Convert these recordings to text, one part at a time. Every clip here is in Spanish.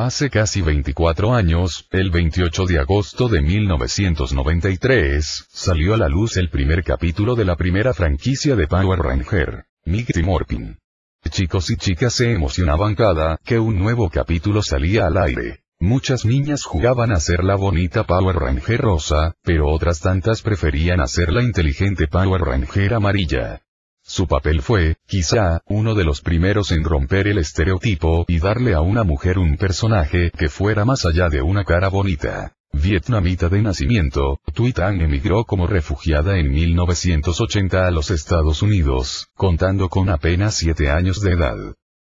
Hace casi 24 años, el 28 de agosto de 1993, salió a la luz el primer capítulo de la primera franquicia de Power Ranger, Mighty Morphin. Chicos y chicas se emocionaban cada que un nuevo capítulo salía al aire. Muchas niñas jugaban a ser la bonita Power Ranger rosa, pero otras tantas preferían hacer la inteligente Power Ranger amarilla. Su papel fue, quizá, uno de los primeros en romper el estereotipo y darle a una mujer un personaje que fuera más allá de una cara bonita. Vietnamita de nacimiento, Tui Tan emigró como refugiada en 1980 a los Estados Unidos, contando con apenas siete años de edad.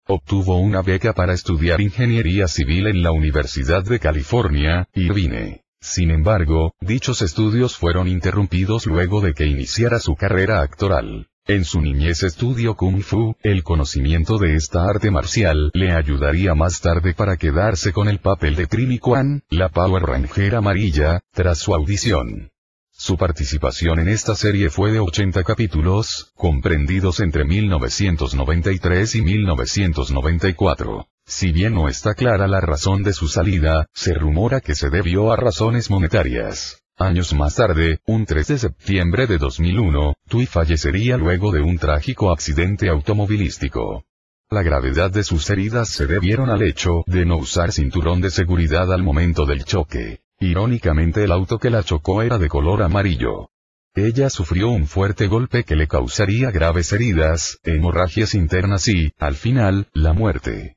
Obtuvo una beca para estudiar ingeniería civil en la Universidad de California, Irvine. Sin embargo, dichos estudios fueron interrumpidos luego de que iniciara su carrera actoral. En su niñez estudió Kung Fu, el conocimiento de esta arte marcial le ayudaría más tarde para quedarse con el papel de Trini Kwan, la Power Ranger amarilla, tras su audición. Su participación en esta serie fue de 80 capítulos, comprendidos entre 1993 y 1994. Si bien no está clara la razón de su salida, se rumora que se debió a razones monetarias. Años más tarde, un 3 de septiembre de 2001, Tui fallecería luego de un trágico accidente automovilístico. La gravedad de sus heridas se debieron al hecho de no usar cinturón de seguridad al momento del choque. Irónicamente el auto que la chocó era de color amarillo. Ella sufrió un fuerte golpe que le causaría graves heridas, hemorragias internas y, al final, la muerte.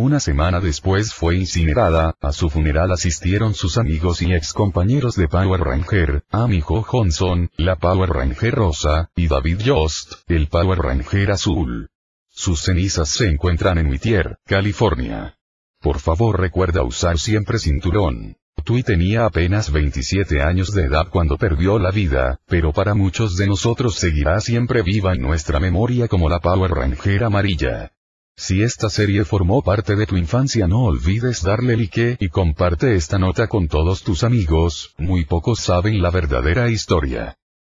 Una semana después fue incinerada, a su funeral asistieron sus amigos y ex compañeros de Power Ranger, Amy Jo Johnson, la Power Ranger rosa, y David Jost, el Power Ranger azul. Sus cenizas se encuentran en Whittier, California. Por favor recuerda usar siempre cinturón. Tui tenía apenas 27 años de edad cuando perdió la vida, pero para muchos de nosotros seguirá siempre viva en nuestra memoria como la Power Ranger amarilla. Si esta serie formó parte de tu infancia no olvides darle like y comparte esta nota con todos tus amigos, muy pocos saben la verdadera historia.